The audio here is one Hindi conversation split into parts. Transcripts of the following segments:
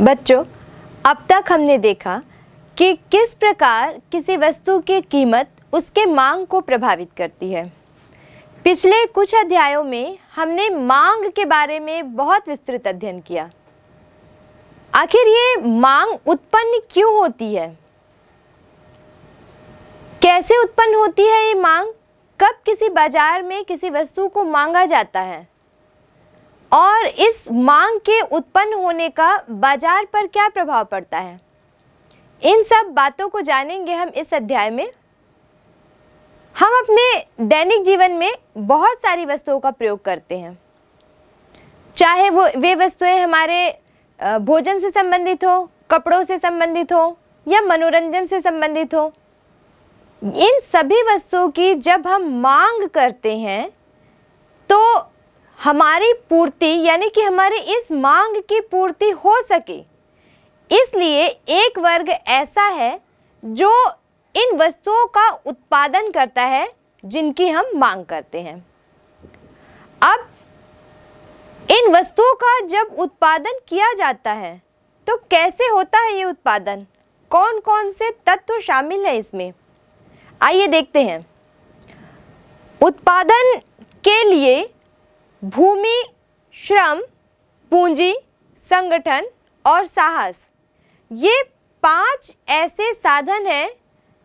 बच्चों अब तक हमने देखा कि किस प्रकार किसी वस्तु की कीमत उसके मांग को प्रभावित करती है पिछले कुछ अध्यायों में हमने मांग के बारे में बहुत विस्तृत अध्ययन किया आखिर ये मांग उत्पन्न क्यों होती है कैसे उत्पन्न होती है ये मांग कब किसी बाजार में किसी वस्तु को मांगा जाता है और इस मांग के उत्पन्न होने का बाजार पर क्या प्रभाव पड़ता है इन सब बातों को जानेंगे हम इस अध्याय में हम अपने दैनिक जीवन में बहुत सारी वस्तुओं का प्रयोग करते हैं चाहे वो वे वस्तुएं हमारे भोजन से संबंधित हो कपड़ों से संबंधित हो या मनोरंजन से संबंधित हो इन सभी वस्तुओं की जब हम मांग करते हैं तो हमारी पूर्ति यानी कि हमारे इस मांग की पूर्ति हो सके इसलिए एक वर्ग ऐसा है जो इन वस्तुओं का उत्पादन करता है जिनकी हम मांग करते हैं अब इन वस्तुओं का जब उत्पादन किया जाता है तो कैसे होता है ये उत्पादन कौन कौन से तत्व शामिल हैं इसमें आइए देखते हैं उत्पादन के लिए भूमि श्रम पूंजी संगठन और साहस ये पांच ऐसे साधन हैं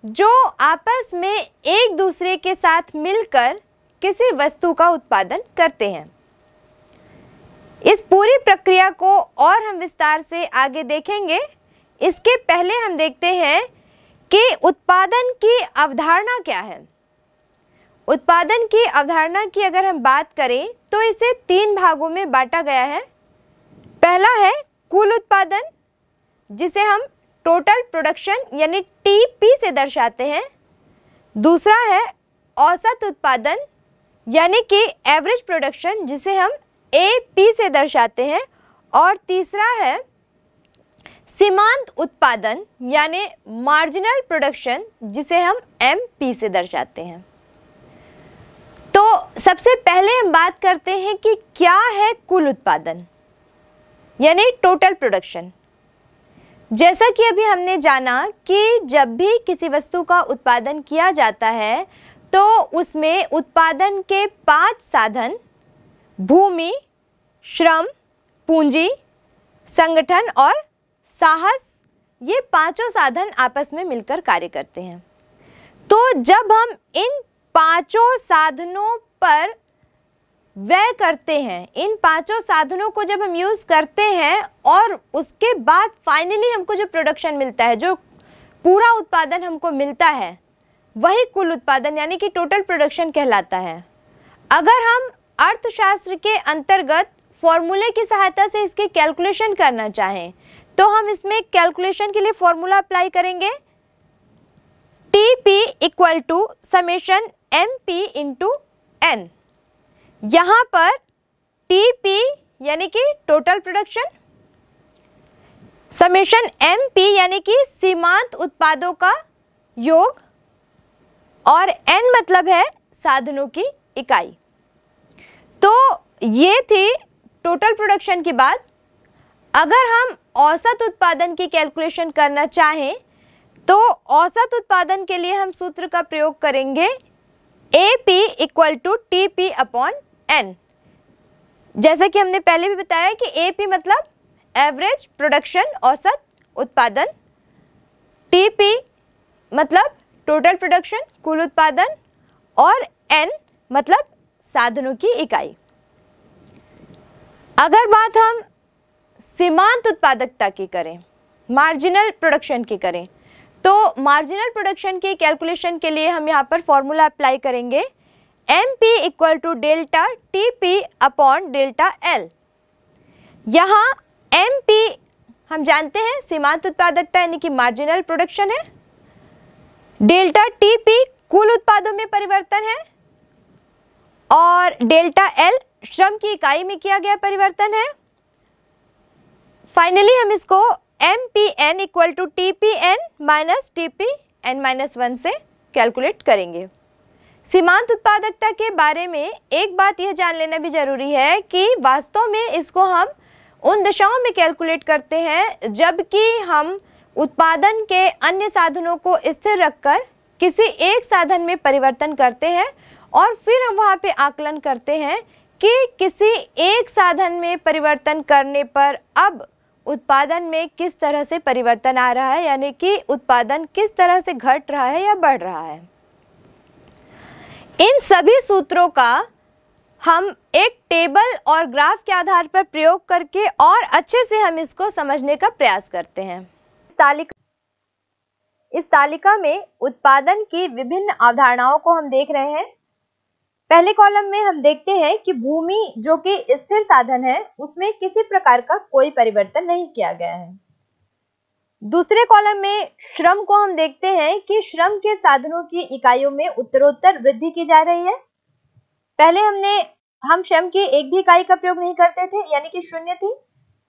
जो आपस में एक दूसरे के साथ मिलकर किसी वस्तु का उत्पादन करते हैं इस पूरी प्रक्रिया को और हम विस्तार से आगे देखेंगे इसके पहले हम देखते हैं कि उत्पादन की अवधारणा क्या है उत्पादन की अवधारणा की अगर हम बात करें तो इसे तीन भागों में बांटा गया है पहला है कुल उत्पादन जिसे हम टोटल प्रोडक्शन यानी टीपी से दर्शाते हैं दूसरा है औसत उत्पादन यानी कि एवरेज प्रोडक्शन जिसे हम ए पी से दर्शाते हैं और तीसरा है सीमांत उत्पादन यानी मार्जिनल प्रोडक्शन जिसे हम एम पी से दर्शाते हैं तो सबसे पहले हम बात करते हैं कि क्या है कुल उत्पादन यानी टोटल प्रोडक्शन जैसा कि अभी हमने जाना कि जब भी किसी वस्तु का उत्पादन किया जाता है तो उसमें उत्पादन के पांच साधन भूमि श्रम पूंजी संगठन और साहस ये पांचों साधन आपस में मिलकर कार्य करते हैं तो जब हम इन पांचों साधनों पर व्यय करते हैं इन पांचों साधनों को जब हम यूज़ करते हैं और उसके बाद फाइनली हमको जो प्रोडक्शन मिलता है जो पूरा उत्पादन हमको मिलता है वही कुल उत्पादन यानी कि टोटल प्रोडक्शन कहलाता है अगर हम अर्थशास्त्र के अंतर्गत फॉर्मूले की सहायता से इसके कैलकुलेशन करना चाहें तो हम इसमें कैलकुलेशन के लिए फॉर्मूला अप्लाई करेंगे T P equal to summation M P into N यहाँ पर टी पी यानी कि total production summation M P यानी कि सीमांत उत्पादों का योग और एन मतलब है साधनों की इकाई तो ये थी टोटल प्रोडक्शन की बात अगर हम औसत उत्पादन की कैलकुलेशन करना चाहें तो औसत उत्पादन के लिए हम सूत्र का प्रयोग करेंगे A P equal to T P upon N जैसा कि हमने पहले भी बताया कि ए पी मतलब एवरेज प्रोडक्शन औसत उत्पादन टी पी मतलब टोटल प्रोडक्शन कुल उत्पादन और एन मतलब साधनों की इकाई अगर बात हम सीमांत उत्पादकता की करें मार्जिनल प्रोडक्शन की करें तो मार्जिनल प्रोडक्शन के कैलकुलेशन के लिए हम यहाँ पर फॉर्मूला अप्लाई करेंगे M P equal to delta T P upon delta L यहाँ एम पी हम जानते हैं सीमांत उत्पादकता यानी कि मार्जिनल प्रोडक्शन है डेल्टा टी पी कुल उत्पादों में परिवर्तन है और डेल्टा एल श्रम की इकाई में किया गया परिवर्तन है फाइनली हम इसको M P N equal to T P N minus T P N minus one से कैलकुलेट करेंगे सीमांत उत्पादकता के बारे में एक बात यह जान लेना भी जरूरी है कि वास्तव में इसको हम उन दशाओं में कैलकुलेट करते हैं जबकि हम उत्पादन के अन्य साधनों को स्थिर रखकर किसी एक साधन में परिवर्तन करते हैं और फिर हम वहाँ पे आकलन करते हैं कि किसी एक साधन में परिवर्तन करने पर अब उत्पादन में किस तरह से परिवर्तन आ रहा है यानी कि उत्पादन किस तरह से घट रहा है या बढ़ रहा है इन सभी सूत्रों का हम एक टेबल और ग्राफ के आधार पर प्रयोग करके और अच्छे से हम इसको समझने का प्रयास करते हैं इस तालिका इस तालिका में उत्पादन की विभिन्न अवधारणाओं को हम देख रहे हैं पहले कॉलम में हम देखते हैं कि भूमि जो कि स्थिर साधन है उसमें किसी प्रकार का कोई परिवर्तन नहीं किया गया है दूसरे कॉलम में श्रम को हम देखते हैं कि श्रम के साधनों की इकाइयों में उत्तरोत्तर वृद्धि की जा रही है पहले हमने हम श्रम की एक भी इकाई का प्रयोग नहीं करते थे यानी कि शून्य थी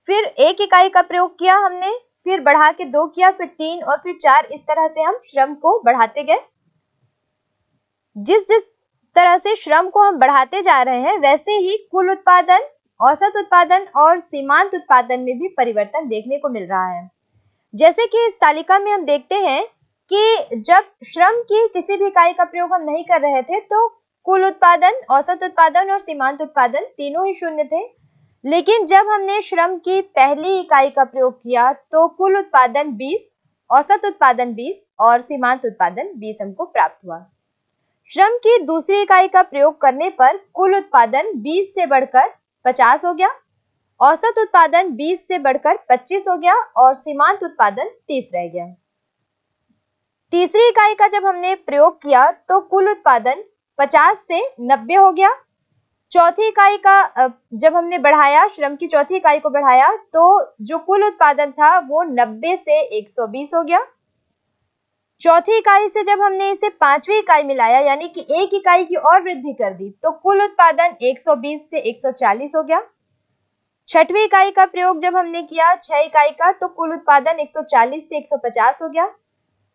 फिर एक इकाई का प्रयोग किया हमने फिर बढ़ा के दो किया फिर तीन और फिर चार इस तरह से हम श्रम को बढ़ाते गए जिस जिस तरह से श्रम को हम बढ़ाते जा रहे हैं वैसे ही कुल उत्पादन औसत उत्पादन और सीमांत उत्पादन में भी परिवर्तन देखने को मिल रहा है जैसे कि इस तालिका में हम देखते हैं कि जब श्रम की किसी भी इकाई का प्रयोग हम नहीं कर रहे थे तो कुल उत्पादन औसत उत्पादन और सीमांत उत्पादन तीनों ही शून्य थे लेकिन जब हमने श्रम की पहली इकाई का प्रयोग किया तो कुल उत्पादन 20, औसत उत्पादन 20 और सीमांत उत्पादन 20 हमको प्राप्त हुआ श्रम की दूसरी इकाई का प्रयोग करने पर कुल उत्पादन 20 से बढ़कर 50 हो गया औसत उत्पादन 20 से बढ़कर 25 हो गया और सीमांत उत्पादन 30 रह गया तीसरी इकाई का जब हमने प्रयोग किया तो कुल उत्पादन 50 से 90 हो गया चौथी इकाई का जब हमने बढ़ाया श्रम की चौथी इकाई को बढ़ाया तो जो कुल उत्पादन था वो 90 से 120 हो गया चौथी इकाई से जब हमने इसे पांचवी इकाई मिलाया यानी कि एक इकाई की और वृद्धि कर दी तो कुल उत्पादन 120 से 140 हो गया छठवी इकाई का प्रयोग जब हमने किया छह इकाई का तो कुल उत्पादन 140 से 150 हो गया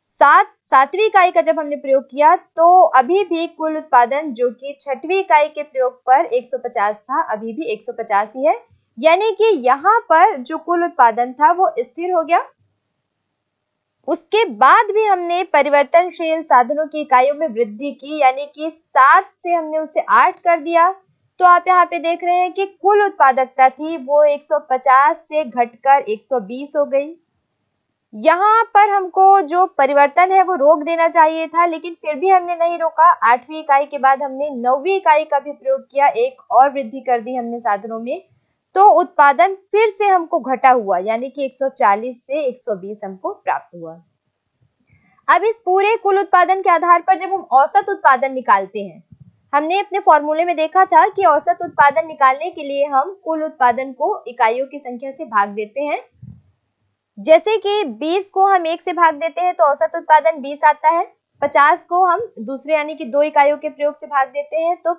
सात सातवीं इकाई का जब हमने प्रयोग किया तो अभी भी कुल उत्पादन जो कि छठवी इकाई के प्रयोग पर 150 था अभी भी 150 ही है यानी कि यहाँ पर जो कुल उत्पादन था वो स्थिर हो गया उसके बाद भी हमने परिवर्तनशील साधनों की इकाइयों में वृद्धि की यानी कि सात से हमने उसे आठ कर दिया तो आप यहाँ पे देख रहे हैं कि कुल उत्पादकता थी वो 150 से घटकर 120 हो गई यहाँ पर हमको जो परिवर्तन है वो रोक देना चाहिए था लेकिन फिर भी हमने नहीं रोका आठवीं इकाई के बाद हमने नौवीं इकाई का भी प्रयोग किया एक और वृद्धि कर दी हमने साधनों में तो उत्पादन फिर से हमको घटा हुआ यानी कि 140 से 120 हमको प्राप्त हुआ अब इस पूरे कुल उत्पादन के आधार पर जब हम औसत उत्पादन निकालते हैं हमने अपने फॉर्मूले में देखा था कि औसत उत्पादन निकालने के लिए हम कुल उत्पादन को इकाइयों की संख्या से भाग देते हैं जैसे कि 20 को हम एक से भाग देते हैं तो औसत उत्पादन 20 आता है 50 को हम दूसरे यानी कि दो इकाइयों के प्रयोग से भाग देते हैं तो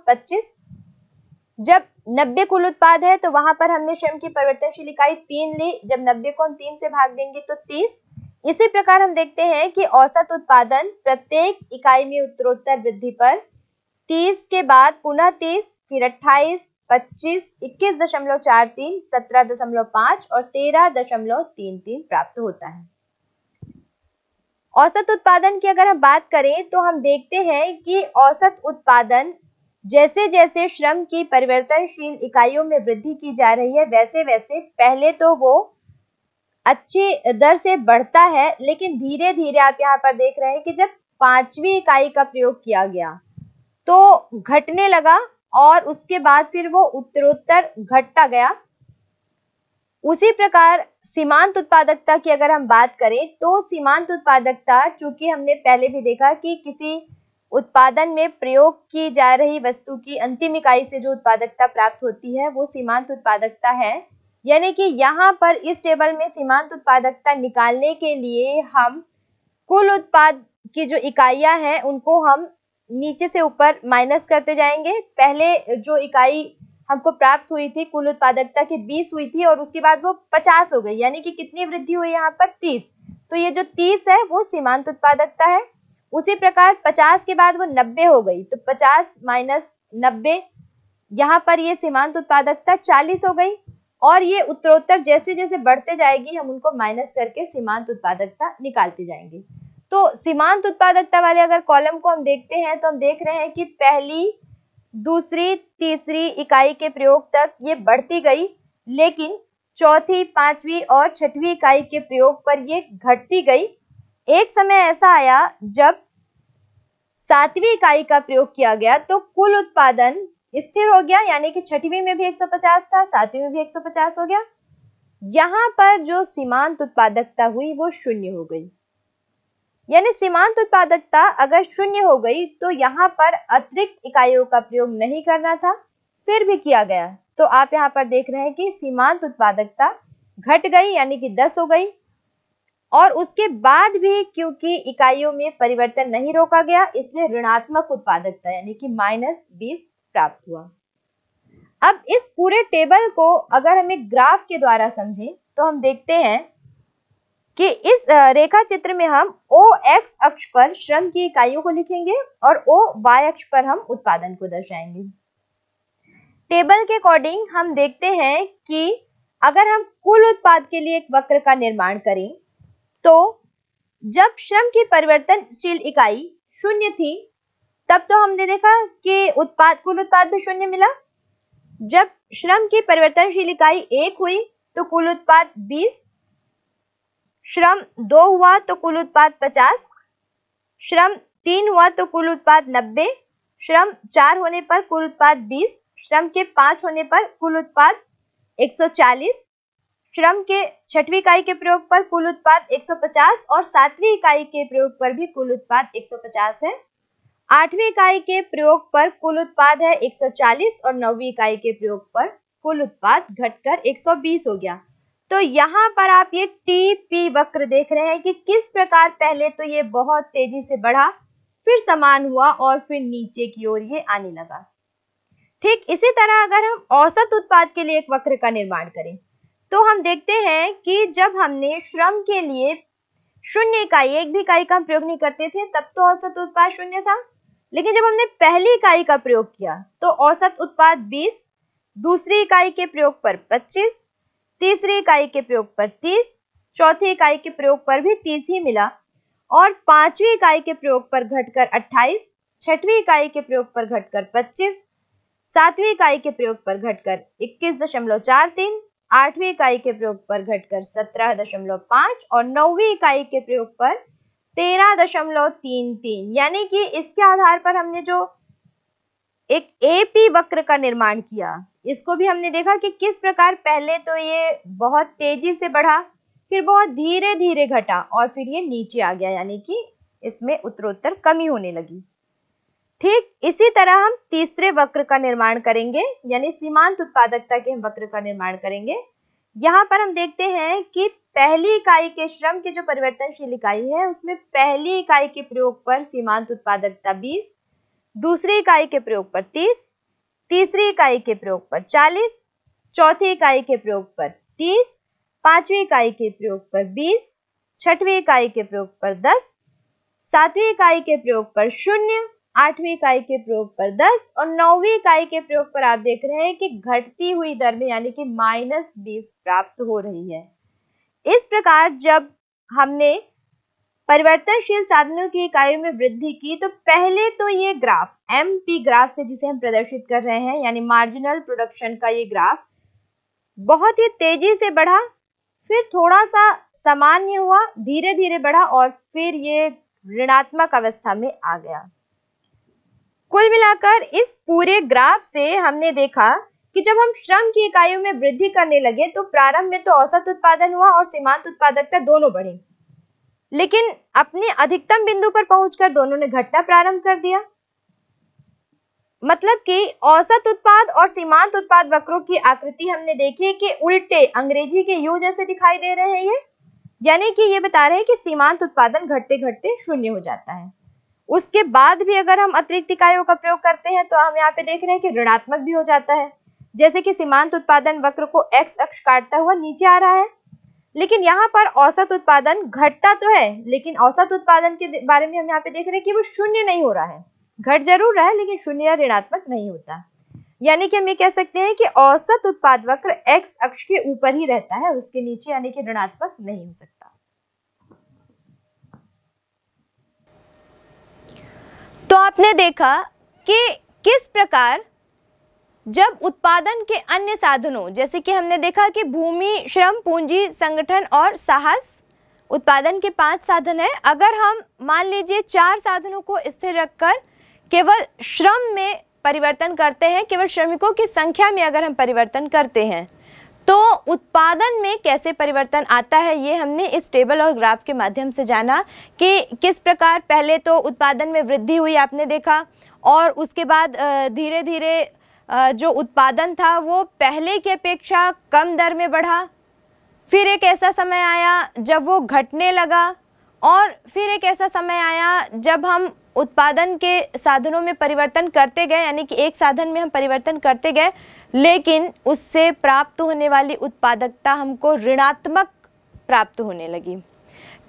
जब नब्बे कुल उत्पाद है तो वहां पर हमने श्रम की परिवर्तनशील इकाई तीन ली जब नब्बे को हम तीन से भाग देंगे तो तीस इसी प्रकार हम देखते हैं कि औसत उत्पादन प्रत्येक इकाई में उत्तरोत्तर वृद्धि पर तीस के बाद पुनः तीस फिर अट्ठाईस पच्चीस इक्कीस दशमलव चार तीन सत्रह दशमलव पांच और तेरह दशमलव तीन तीन प्राप्त होता है औसत उत्पादन की अगर हम बात करें तो हम देखते हैं कि औसत उत्पादन जैसे जैसे श्रम की परिवर्तनशील इकाइयों में वृद्धि की जा रही है वैसे वैसे पहले तो वो अच्छी दर से बढ़ता है लेकिन धीरे धीरे आप यहाँ पर देख रहे हैं कि जब पांचवी इकाई का प्रयोग किया गया तो घटने लगा और उसके बाद फिर वो उत्तरोत्तर घटता गया उसी प्रकार सीमांत उत्पादकता की अगर हम बात करें तो सीमांत उत्पादकता चूंकि हमने पहले भी देखा कि किसी उत्पादन में प्रयोग की जा रही वस्तु की अंतिम इकाई से जो उत्पादकता प्राप्त होती है वो सीमांत उत्पादकता है यानी कि यहाँ पर इस टेबल में सीमांत उत्पादकता निकालने के लिए हम कुल उत्पाद की जो इकाइयां हैं उनको हम नीचे से ऊपर माइनस करते जाएंगे पहले जो इकाई हमको प्राप्त हुई थी कुल उत्पादकता की बीस हुई थी और उसके बाद वो पचास हो गई यानी कि कितनी वृद्धि हुई यहाँ पर तीस तो ये जो तीस है वो सीमांत उत्पादकता है उसी प्रकार 50 के बाद वो 90 हो गई तो 50 माइनस नब्बे यहाँ पर ये सीमांत उत्पादकता 40 हो गई और ये उत्तरोत्तर जैसे जैसे बढ़ते जाएगी हम उनको माइनस करके सीमांत उत्पादकता निकालते जाएंगे तो सीमांत उत्पादकता वाले अगर कॉलम को हम देखते हैं तो हम देख रहे हैं कि पहली दूसरी तीसरी इकाई के प्रयोग तक ये बढ़ती गई लेकिन चौथी पांचवी और छठवीं इकाई के प्रयोग पर ये घटती गई एक समय ऐसा आया जब सातवीं इकाई का प्रयोग किया गया तो कुल उत्पादन स्थिर हो गया यानी कि छठवीं में भी 150 था सातवीं में भी 150 हो गया यहां पर जो सीमांत उत्पादकता हुई वो शून्य हो गई यानी सीमांत उत्पादकता अगर शून्य हो गई तो यहाँ पर अतिरिक्त इकाइयों का प्रयोग नहीं करना था फिर भी किया गया तो आप यहाँ पर देख रहे हैं कि सीमांत उत्पादकता घट गई यानी कि 10 हो गई और उसके बाद भी क्योंकि इकाइयों में परिवर्तन नहीं रोका गया इसलिए ऋणात्मक उत्पादकता यानी कि माइनस बीस प्राप्त हुआ अब इस पूरे टेबल को अगर हम एक ग्राफ के द्वारा समझें तो हम देखते हैं कि इस रेखा चित्र में हम ओ एक्स अक्ष पर श्रम की इकाइयों को लिखेंगे और ओ वाई अक्ष पर हम उत्पादन को दर्शाएंगे टेबल के अकॉर्डिंग हम देखते हैं कि अगर हम कुल उत्पाद के लिए एक वक्र का निर्माण करें तो जब श्रम की परिवर्तनशील इकाई शून्य थी तब तो हमने देखा कि उत्पाद कुल उत्पाद भी शून्य मिला जब श्रम की परिवर्तनशील इकाई एक हुई तो कुल उत्पाद बीस श्रम दो हुआ तो कुल उत्पाद पचास श्रम तीन हुआ तो कुल उत्पाद नब्बे श्रम चार होने पर कुल उत्पाद बीस श्रम के पांच होने पर कुल उत्पाद एक सौ चालीस श्रम के छठवी इकाई के प्रयोग पर कुल उत्पाद 150 और सातवीं इकाई के प्रयोग पर भी कुल उत्पाद 150 है आठवीं इकाई के प्रयोग पर कुल उत्पाद है 140 और नौवीं इकाई के प्रयोग पर कुल उत्पाद घटकर 120 हो गया तो यहाँ पर आप ये टी पी वक्र देख रहे हैं कि किस प्रकार पहले तो ये बहुत तेजी से बढ़ा फिर समान हुआ और फिर नीचे की ओर ये आने लगा ठीक इसी तरह अगर हम औसत उत्पाद के लिए एक वक्र का निर्माण करें तो हम देखते हैं कि जब हमने श्रम के लिए शून्य इकाई एक भी इकाई का प्रयोग नहीं करते थे तब तो औसत उत्पाद शून्य था लेकिन जब हमने पहली इकाई का प्रयोग किया तो औसत उत्पाद 20, दूसरी इकाई के प्रयोग पर 25, तीसरी इकाई के प्रयोग पर 30, चौथी इकाई के प्रयोग पर भी 30 ही मिला और पांचवी इकाई के प्रयोग पर घटकर 28, छठवी इकाई के प्रयोग पर घटकर 25, सातवीं इकाई के प्रयोग पर घटकर इक्कीस दशमलव चार तीन आठवीं इकाई के प्रयोग पर घटकर सत्रह दशमलव पांच और नौवीं इकाई के प्रयोग पर तेरह दशमलव तीन तीन यानी कि इसके आधार पर हमने जो एक एपी वक्र का निर्माण किया इसको भी हमने देखा कि किस प्रकार पहले तो ये बहुत तेजी से बढ़ा फिर बहुत धीरे धीरे घटा और फिर ये नीचे आ गया यानी कि इसमें उत्तरोत्तर कमी होने लगी ठीक इसी तरह हम तीसरे वक्र का निर्माण करेंगे यानी सीमांत उत्पादकता के हम वक्र का निर्माण करेंगे यहाँ पर हम देखते हैं कि पहली इकाई के श्रम की जो परिवर्तनशील इकाई है उसमें पहली इकाई के प्रयोग पर सीमांत उत्पादकता 20, दूसरी इकाई के प्रयोग पर 30, तीसरी इकाई के प्रयोग पर 40, चौथी इकाई के प्रयोग पर 30, पांचवी इकाई के प्रयोग पर 20, छठवीं इकाई के प्रयोग पर 10, सातवीं इकाई के प्रयोग पर शून्य आठवीं इकाई के प्रयोग पर दस और नौवीं इकाई के प्रयोग पर आप देख रहे हैं कि घटती हुई दर में यानी कि माइनस बीस प्राप्त हो रही है इस प्रकार जब हमने परिवर्तनशील साधनों की इकाइयों में वृद्धि की तो पहले तो ये ग्राफ एम पी ग्राफ से जिसे हम प्रदर्शित कर रहे हैं यानी मार्जिनल प्रोडक्शन का ये ग्राफ बहुत ही तेजी से बढ़ा फिर थोड़ा सा सामान्य हुआ धीरे धीरे बढ़ा और फिर ये ऋणात्मक अवस्था में आ गया कुल मिलाकर इस पूरे ग्राफ से हमने देखा कि जब हम श्रम की इकाइयों में वृद्धि करने लगे तो प्रारंभ में तो औसत उत्पादन हुआ और सीमांत उत्पादकता दोनों बढ़ी लेकिन अपने अधिकतम बिंदु पर पहुंचकर दोनों ने घटना प्रारंभ कर दिया मतलब कि औसत उत्पाद और सीमांत उत्पाद वक्रों की आकृति हमने देखी कि उल्टे अंग्रेजी के यू जैसे दिखाई दे रहे हैं ये यानी कि ये बता रहे हैं कि सीमांत उत्पादन घटते घटते शून्य हो जाता है उसके बाद भी अगर हम अतिरिक्त इकाइयों का प्रयोग करते हैं तो हम यहाँ पे देख रहे हैं कि ऋणात्मक भी हो जाता है जैसे कि सीमांत उत्पादन वक्र को एक्स अक्ष काटता हुआ नीचे आ रहा है लेकिन यहाँ पर औसत उत्पादन घटता तो है लेकिन औसत उत्पादन के बारे में हम यहाँ पे देख रहे हैं कि वो शून्य नहीं हो रहा है घट जरूर रहा है लेकिन शून्य या ऋणात्मक नहीं होता यानी कि हम ये कह सकते हैं कि औसत उत्पाद वक्र एक्स अक्ष के ऊपर ही रहता है उसके नीचे यानी कि ऋणात्मक नहीं हो सकता तो आपने देखा कि किस प्रकार जब उत्पादन के अन्य साधनों जैसे कि हमने देखा कि भूमि श्रम पूंजी संगठन और साहस उत्पादन के पांच साधन हैं अगर हम मान लीजिए चार साधनों को स्थिर रखकर केवल श्रम में परिवर्तन करते हैं केवल श्रमिकों की संख्या में अगर हम परिवर्तन करते हैं तो उत्पादन में कैसे परिवर्तन आता है ये हमने इस टेबल और ग्राफ के माध्यम से जाना कि किस प्रकार पहले तो उत्पादन में वृद्धि हुई आपने देखा और उसके बाद धीरे धीरे जो उत्पादन था वो पहले की अपेक्षा कम दर में बढ़ा फिर एक ऐसा समय आया जब वो घटने लगा और फिर एक ऐसा समय आया जब हम उत्पादन के साधनों में परिवर्तन करते गए यानी कि एक साधन में हम परिवर्तन करते गए लेकिन उससे प्राप्त होने वाली उत्पादकता हमको ऋणात्मक प्राप्त होने लगी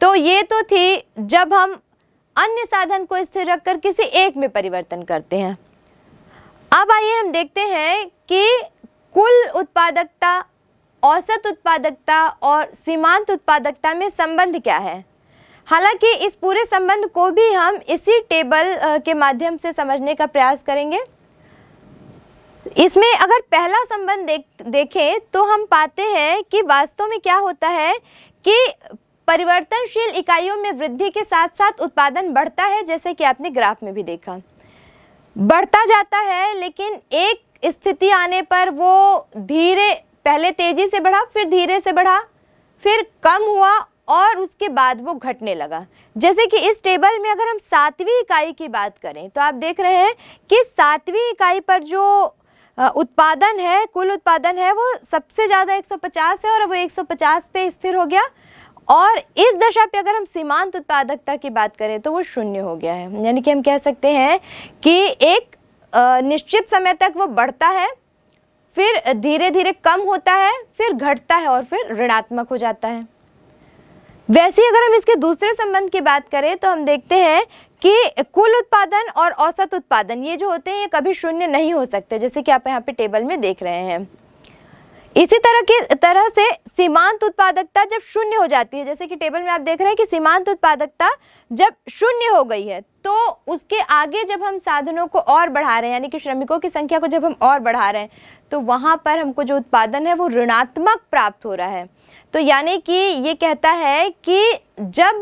तो ये तो थी जब हम अन्य साधन को स्थिर रखकर किसी एक में परिवर्तन करते हैं अब आइए हम देखते हैं कि कुल उत्पादकता औसत उत्पादकता और सीमांत उत्पादकता में संबंध क्या है हालांकि इस पूरे संबंध को भी हम इसी टेबल के माध्यम से समझने का प्रयास करेंगे इसमें अगर पहला संबंध देख देखें तो हम पाते हैं कि वास्तव में क्या होता है कि परिवर्तनशील इकाइयों में वृद्धि के साथ साथ उत्पादन बढ़ता है जैसे कि आपने ग्राफ में भी देखा बढ़ता जाता है लेकिन एक स्थिति आने पर वो धीरे पहले तेज़ी से बढ़ा फिर धीरे से बढ़ा फिर कम हुआ और उसके बाद वो घटने लगा जैसे कि इस टेबल में अगर हम सातवीं इकाई की बात करें तो आप देख रहे हैं कि सातवीं इकाई पर जो उत्पादन है कुल उत्पादन है वो सबसे ज़्यादा 150 है और वो 150 पे स्थिर हो गया और इस दशा पे अगर हम सीमांत उत्पादकता की बात करें तो वो शून्य हो गया है यानी कि हम कह सकते हैं कि एक निश्चित समय तक वो बढ़ता है फिर धीरे धीरे कम होता है फिर घटता है और फिर ऋणात्मक हो जाता है वैसे ही अगर हम इसके दूसरे संबंध की बात करें तो हम देखते हैं कि कुल उत्पादन और औसत उत्पादन ये जो होते हैं ये कभी शून्य नहीं हो सकते जैसे कि आप यहाँ पे टेबल में देख रहे हैं इसी तरह की तरह से सीमांत उत्पादकता जब शून्य हो जाती है जैसे कि टेबल में आप देख रहे हैं कि सीमांत उत्पादकता जब शून्य हो गई है तो उसके आगे जब हम साधनों को और बढ़ा रहे हैं यानी कि श्रमिकों की संख्या को जब हम और बढ़ा रहे हैं तो वहाँ पर हमको जो उत्पादन है वो ऋणात्मक प्राप्त हो रहा है तो यानी कि ये कहता है कि जब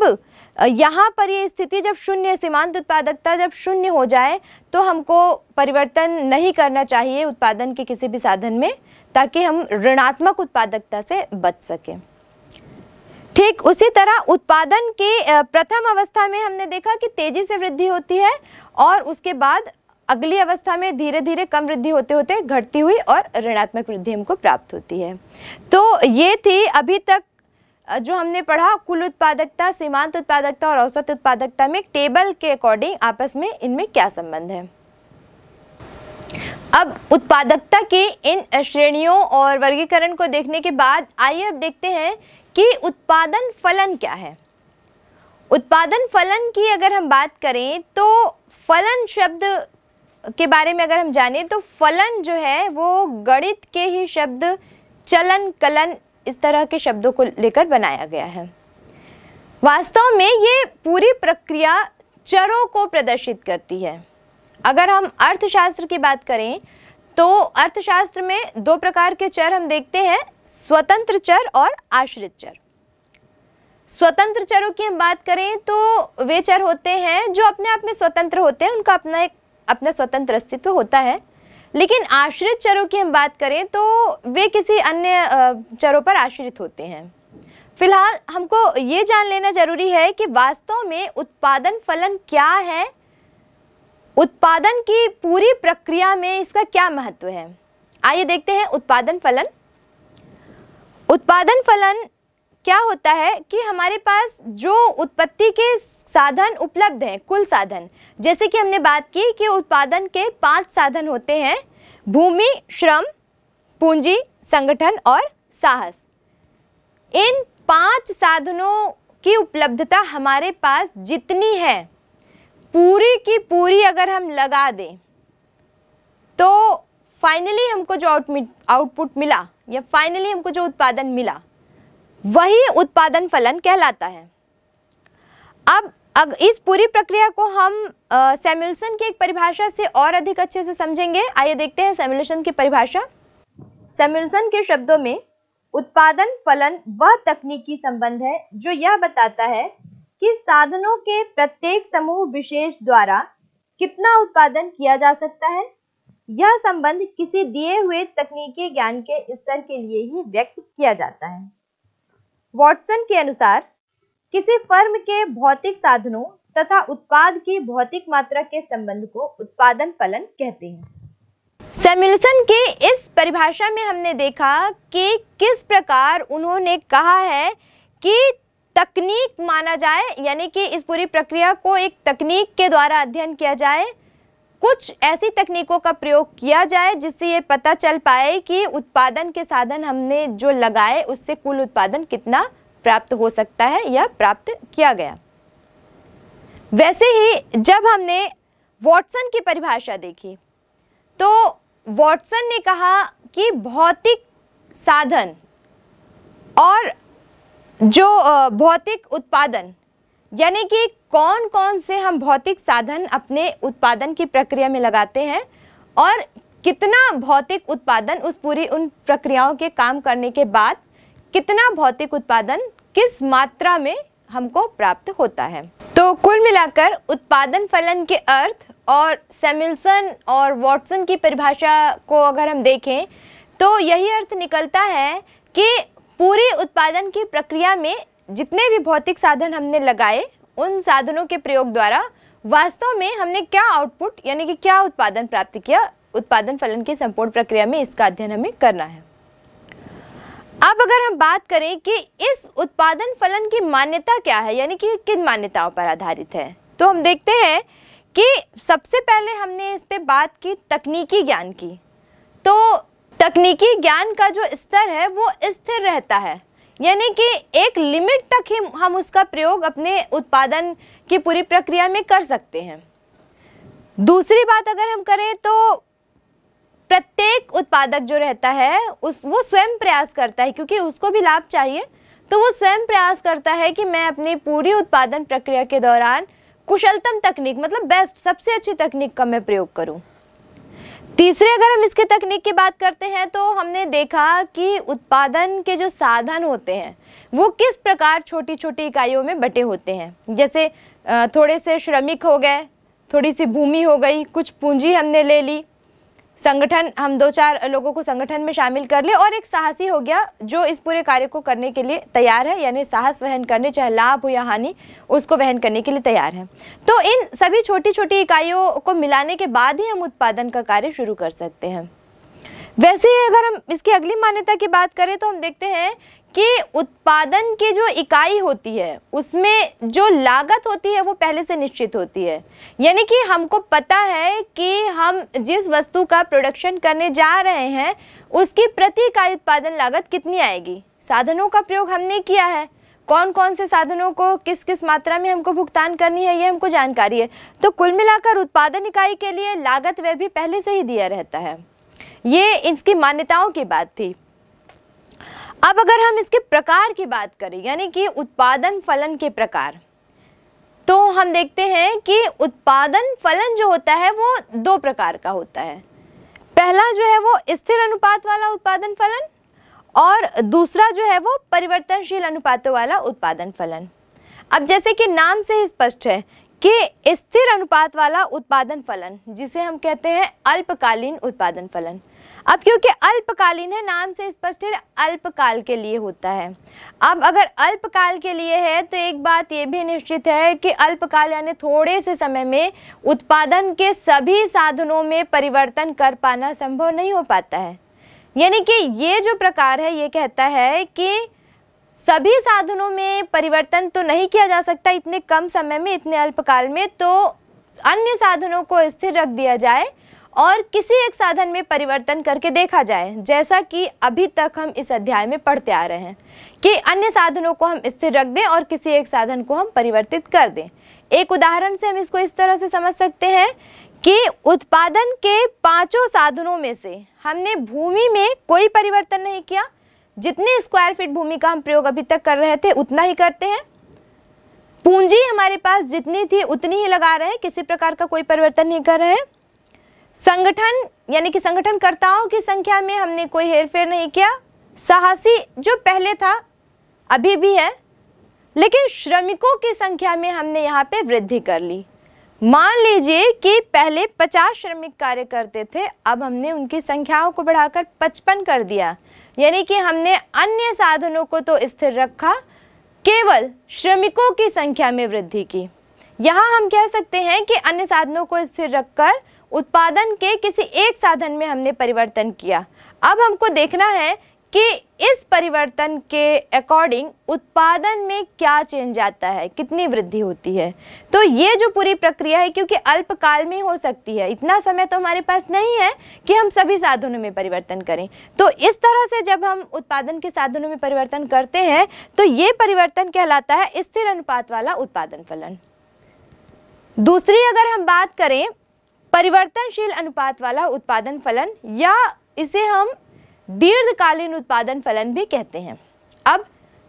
यहाँ पर ये स्थिति जब शून्य सीमांत उत्पादकता जब शून्य हो जाए तो हमको परिवर्तन नहीं करना चाहिए उत्पादन के किसी भी साधन में ताकि हम ऋणात्मक उत्पादकता से बच सकें ठीक उसी तरह उत्पादन के प्रथम अवस्था में हमने देखा कि तेजी से वृद्धि होती है और उसके बाद अगली अवस्था में धीरे धीरे कम वृद्धि होते होते घटती हुई और ऋणात्मक वृद्धि हमको प्राप्त होती है तो ये थी अभी तक जो हमने पढ़ा कुल उत्पादकता सीमांत उत्पादकता और औसत उत्पादकता में टेबल के अकॉर्डिंग आपस में इनमें क्या संबंध है अब उत्पादकता की इन श्रेणियों और वर्गीकरण को देखने के बाद आइए अब देखते हैं कि उत्पादन फलन क्या है उत्पादन फलन की अगर हम बात करें तो फलन शब्द के बारे में अगर हम जानें तो फलन जो है वो गणित के ही शब्द चलन कलन इस तरह के शब्दों को लेकर बनाया गया है वास्तव में ये पूरी प्रक्रिया चरों को प्रदर्शित करती है अगर हम अर्थशास्त्र की बात करें तो अर्थशास्त्र में दो प्रकार के चर हम देखते हैं स्वतंत्र चर और आश्रित चर स्वतंत्र चरों की हम बात करें तो वे चर होते हैं जो अपने आप में स्वतंत्र होते हैं उनका अपना एक अपना स्वतंत्र अस्तित्व होता है लेकिन आश्रित चरों की हम बात करें तो वे किसी अन्य चरों पर आश्रित होते हैं फिलहाल हमको ये जान लेना जरूरी है कि वास्तव में उत्पादन फलन क्या है उत्पादन की पूरी प्रक्रिया में इसका क्या महत्व है आइए देखते हैं उत्पादन फलन उत्पादन फलन क्या होता है कि हमारे पास जो उत्पत्ति के साधन उपलब्ध हैं कुल साधन जैसे कि हमने बात की कि उत्पादन के पांच साधन होते हैं भूमि श्रम पूंजी संगठन और साहस इन पांच साधनों की उपलब्धता हमारे पास जितनी है पूरी की पूरी अगर हम लगा दें तो फाइनली हमको जो आउटमिट आउटपुट मिला या फाइनली हमको जो उत्पादन मिला वही उत्पादन फलन कहलाता है अब अब इस पूरी प्रक्रिया को हम सैम्युलसन की एक परिभाषा से और अधिक अच्छे से समझेंगे आइए देखते हैं सैम्युलेशन की परिभाषा सैम्युलसन के शब्दों में उत्पादन फलन वह तकनीकी संबंध है जो यह बताता है कि साधनों के प्रत्येक समूह विशेष द्वारा कितना उत्पादन किया जा सकता है यह संबंध किसी दिए हुए तकनीकी ज्ञान के स्तर के लिए ही व्यक्त किया जाता है वॉटसन के अनुसार किसी फर्म के भौतिक साधनों तथा उत्पाद की भौतिक मात्रा के संबंध को उत्पादन फलन कहते हैं सैम्युलसन की इस परिभाषा में हमने देखा कि किस प्रकार उन्होंने कहा है कि तकनीक माना जाए यानी कि इस पूरी प्रक्रिया को एक तकनीक के द्वारा अध्ययन किया जाए कुछ ऐसी तकनीकों का प्रयोग किया जाए जिससे ये पता चल पाए कि उत्पादन के साधन हमने जो लगाए उससे कुल उत्पादन कितना प्राप्त हो सकता है या प्राप्त किया गया वैसे ही जब हमने वॉटसन की परिभाषा देखी तो वॉटसन ने कहा कि भौतिक साधन और जो भौतिक उत्पादन यानी कि कौन कौन से हम भौतिक साधन अपने उत्पादन की प्रक्रिया में लगाते हैं और कितना भौतिक उत्पादन उस पूरी उन प्रक्रियाओं के काम करने के बाद कितना भौतिक उत्पादन किस मात्रा में हमको प्राप्त होता है तो कुल मिलाकर उत्पादन फलन के अर्थ और सेमिल्सन और वॉटसन की परिभाषा को अगर हम देखें तो यही अर्थ निकलता है कि पूरे उत्पादन की प्रक्रिया में जितने भी भौतिक साधन हमने लगाए उन साधनों के प्रयोग द्वारा वास्तव में हमने क्या आउटपुट यानी कि क्या उत्पादन प्राप्त किया उत्पादन फलन की संपूर्ण प्रक्रिया में इसका अध्ययन हमें करना है अब अगर हम बात करें कि इस उत्पादन फलन की मान्यता क्या है यानी कि किन मान्यताओं पर आधारित है तो हम देखते हैं कि सबसे पहले हमने इस पर बात की तकनीकी ज्ञान की तो तकनीकी ज्ञान का जो स्तर है वो स्थिर रहता है यानी कि एक लिमिट तक ही हम उसका प्रयोग अपने उत्पादन की पूरी प्रक्रिया में कर सकते हैं दूसरी बात अगर हम करें तो प्रत्येक उत्पादक जो रहता है उस वो स्वयं प्रयास करता है क्योंकि उसको भी लाभ चाहिए तो वो स्वयं प्रयास करता है कि मैं अपनी पूरी उत्पादन प्रक्रिया के दौरान कुशलतम तकनीक मतलब बेस्ट सबसे अच्छी तकनीक का मैं प्रयोग करूँ तीसरे अगर हम इसके तकनीक की बात करते हैं तो हमने देखा कि उत्पादन के जो साधन होते हैं वो किस प्रकार छोटी छोटी इकाइयों में बटे होते हैं जैसे थोड़े से श्रमिक हो गए थोड़ी सी भूमि हो गई कुछ पूंजी हमने ले ली संगठन हम दो चार लोगों को संगठन में शामिल कर ले और एक साहसी हो गया जो इस पूरे कार्य को करने के लिए तैयार है यानी साहस वहन करने चाहे लाभ हो या हानि उसको वहन करने के लिए तैयार है तो इन सभी छोटी छोटी इकाइयों को मिलाने के बाद ही हम उत्पादन का कार्य शुरू कर सकते हैं वैसे ही अगर हम इसकी अगली मान्यता की बात करें तो हम देखते हैं कि उत्पादन की जो इकाई होती है उसमें जो लागत होती है वो पहले से निश्चित होती है यानी कि हमको पता है कि हम जिस वस्तु का प्रोडक्शन करने जा रहे हैं उसकी प्रति इकाई उत्पादन लागत कितनी आएगी साधनों का प्रयोग हमने किया है कौन कौन से साधनों को किस किस मात्रा में हमको भुगतान करनी है ये हमको जानकारी है तो कुल मिलाकर उत्पादन इकाई के लिए लागत वह भी पहले से ही दिया रहता है ये इसकी मान्यताओं की बात थी अब अगर हम इसके प्रकार की बात करें यानी कि उत्पादन फलन के प्रकार तो हम देखते हैं कि उत्पादन फलन जो होता है वो दो प्रकार का होता है पहला जो है वो स्थिर अनुपात वाला उत्पादन फलन और दूसरा जो है वो परिवर्तनशील अनुपातों वाला उत्पादन फलन अब जैसे कि नाम से ही स्पष्ट है कि स्थिर अनुपात वाला उत्पादन फलन जिसे हम कहते हैं अल्पकालीन उत्पादन फलन अब क्योंकि अल्पकालीन है नाम से स्पष्ट है अल्पकाल के लिए होता है अब अगर अल्पकाल के लिए है तो एक बात ये भी निश्चित है कि अल्पकाल यानी थोड़े से समय में उत्पादन के सभी साधनों में परिवर्तन कर पाना संभव नहीं हो पाता है यानी कि ये जो प्रकार है ये कहता है कि सभी साधनों में परिवर्तन तो नहीं किया जा सकता इतने कम समय में इतने अल्पकाल में तो अन्य साधनों को स्थिर रख दिया जाए और किसी एक साधन में परिवर्तन करके देखा जाए जैसा कि अभी तक हम इस अध्याय में पढ़ते आ रहे हैं कि अन्य साधनों को हम स्थिर रख दें और किसी एक साधन को हम परिवर्तित कर दें एक उदाहरण से हम इसको इस तरह से समझ सकते हैं कि उत्पादन के पांचों साधनों में से हमने भूमि में कोई परिवर्तन नहीं किया जितने स्क्वायर फीट भूमि का हम प्रयोग अभी तक कर रहे थे उतना ही करते हैं पूंजी हमारे पास जितनी थी उतनी ही लगा रहे हैं किसी प्रकार का कोई परिवर्तन नहीं कर रहे हैं संगठन यानी कि संगठनकर्ताओं की संख्या में हमने कोई हेरफेर नहीं किया साहसी जो पहले था अभी भी है लेकिन श्रमिकों की संख्या में हमने यहाँ पे वृद्धि कर ली मान लीजिए कि पहले 50 श्रमिक कार्य करते थे अब हमने उनकी संख्याओं को बढ़ाकर 55 कर दिया यानी कि हमने अन्य साधनों को तो स्थिर रखा केवल श्रमिकों की संख्या में वृद्धि की यहाँ हम कह सकते हैं कि अन्य साधनों को स्थिर रखकर उत्पादन के किसी एक साधन में हमने परिवर्तन किया अब हमको देखना है कि इस परिवर्तन के अकॉर्डिंग उत्पादन में क्या चेंज आता है कितनी वृद्धि होती है तो ये जो पूरी प्रक्रिया है क्योंकि अल्पकाल में हो सकती है इतना समय तो हमारे पास नहीं है कि हम सभी साधनों में परिवर्तन करें तो इस तरह से जब हम उत्पादन के साधनों में परिवर्तन करते हैं तो ये परिवर्तन कहलाता है स्थिर अनुपात वाला उत्पादन फलन दूसरी अगर हम बात करें परिवर्तनशील अनुपात वाला उत्पादन फलन या इसे हम दीर्घकालीन उत्पादन फलन भी कहते हैं अब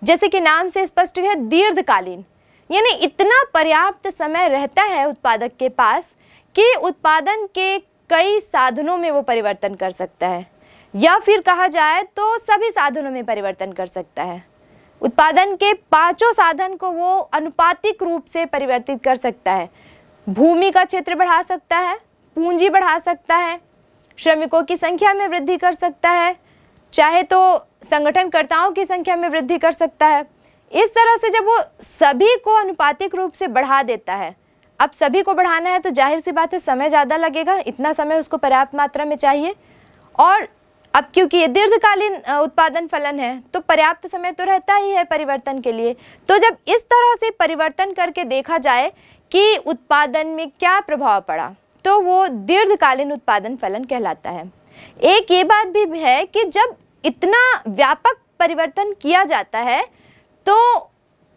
जैसे कि नाम से स्पष्ट है दीर्घकालीन यानी इतना पर्याप्त समय रहता है उत्पादक के पास कि उत्पादन के कई साधनों में वो परिवर्तन कर सकता है या फिर कहा जाए तो सभी साधनों में परिवर्तन कर सकता है उत्पादन के पांचों साधन को वो अनुपातिक रूप से परिवर्तित कर सकता है भूमि का क्षेत्र बढ़ा सकता है पूंजी बढ़ा सकता है श्रमिकों की संख्या में वृद्धि कर सकता है चाहे तो संगठनकर्ताओं की संख्या में वृद्धि कर सकता है इस तरह से जब वो सभी को अनुपातिक रूप से बढ़ा देता है अब सभी को बढ़ाना है तो जाहिर सी बात है समय ज़्यादा लगेगा इतना समय उसको पर्याप्त मात्रा में चाहिए और अब क्योंकि ये दीर्घकालीन उत्पादन फलन है तो पर्याप्त समय तो रहता ही है परिवर्तन के लिए तो जब इस तरह से परिवर्तन करके देखा जाए कि उत्पादन में क्या प्रभाव पड़ा तो वो दीर्घकालीन उत्पादन फलन कहलाता है एक ये बात भी है कि जब इतना व्यापक परिवर्तन किया जाता है तो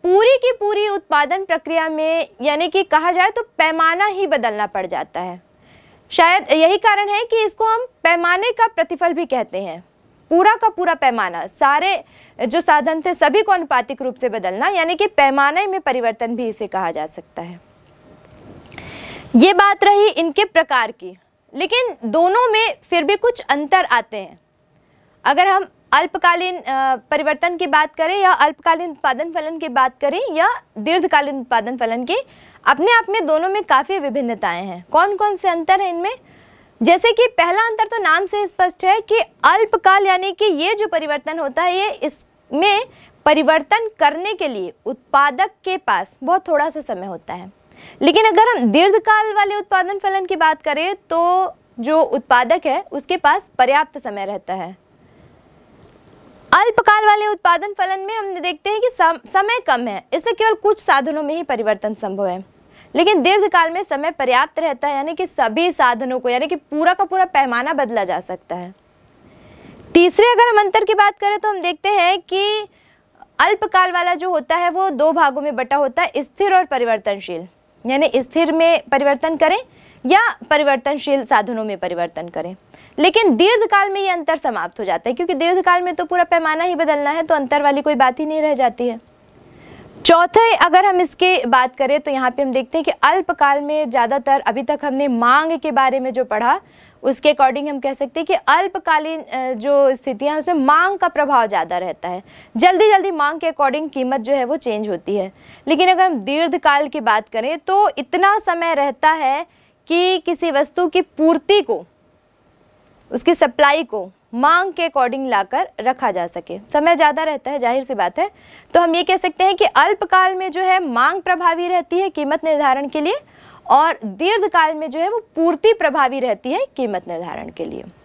पूरी की पूरी उत्पादन प्रक्रिया में यानी कि कहा जाए तो पैमाना ही बदलना पड़ जाता है शायद यही कारण है कि इसको हम पैमाने का प्रतिफल भी कहते हैं पूरा का पूरा पैमाना सारे जो साधन थे सभी को अनुपातिक रूप से बदलना यानी कि पैमाने में परिवर्तन भी इसे कहा जा सकता है ये बात रही इनके प्रकार की लेकिन दोनों में फिर भी कुछ अंतर आते हैं अगर हम अल्पकालीन परिवर्तन की बात करें या अल्पकालीन उत्पादन फलन की बात करें या दीर्घकालीन उत्पादन फलन की अपने आप में दोनों में काफ़ी विभिन्नताएं हैं कौन कौन से अंतर हैं इनमें जैसे कि पहला अंतर तो नाम से स्पष्ट है कि अल्पकाल यानी कि ये जो परिवर्तन होता है ये इसमें परिवर्तन करने के लिए उत्पादक के पास बहुत थोड़ा सा समय होता है लेकिन अगर हम दीर्घकाल वाले उत्पादन फलन की बात करें तो जो उत्पादक है उसके पास पर्याप्त समय रहता है अल्पकाल वाले उत्पादन फलन में हम देखते हैं कि सम, समय कम है इसलिए केवल कुछ साधनों में ही परिवर्तन संभव है लेकिन दीर्घकाल में समय पर्याप्त रहता है यानी कि सभी साधनों को यानी कि पूरा का पूरा पैमाना बदला जा सकता है तीसरे अगर हम अंतर की बात करें तो हम देखते हैं कि अल्पकाल वाला जो होता है वो दो भागों में बटा होता है स्थिर और परिवर्तनशील यानी स्थिर में परिवर्तन करें या परिवर्तनशील साधनों में परिवर्तन करें लेकिन दीर्घकाल में ये अंतर समाप्त हो जाता है क्योंकि दीर्घकाल में तो पूरा पैमाना ही बदलना है तो अंतर वाली कोई बात ही नहीं रह जाती है चौथे अगर हम इसके बात करें तो यहाँ पे हम देखते हैं कि अल्पकाल में ज़्यादातर अभी तक हमने मांग के बारे में जो पढ़ा उसके अकॉर्डिंग हम कह सकते हैं कि अल्पकालीन जो स्थितियाँ उसमें मांग का प्रभाव ज़्यादा रहता है जल्दी जल्दी मांग के अकॉर्डिंग कीमत जो है वो चेंज होती है लेकिन अगर हम दीर्घकाल की बात करें तो इतना समय रहता है कि किसी वस्तु की पूर्ति को उसकी सप्लाई को मांग के अकॉर्डिंग लाकर रखा जा सके समय ज़्यादा रहता है जाहिर सी बात है तो हम ये कह सकते हैं कि अल्पकाल में जो है मांग प्रभावी रहती है कीमत निर्धारण के लिए और दीर्घकाल में जो है वो पूर्ति प्रभावी रहती है कीमत निर्धारण के लिए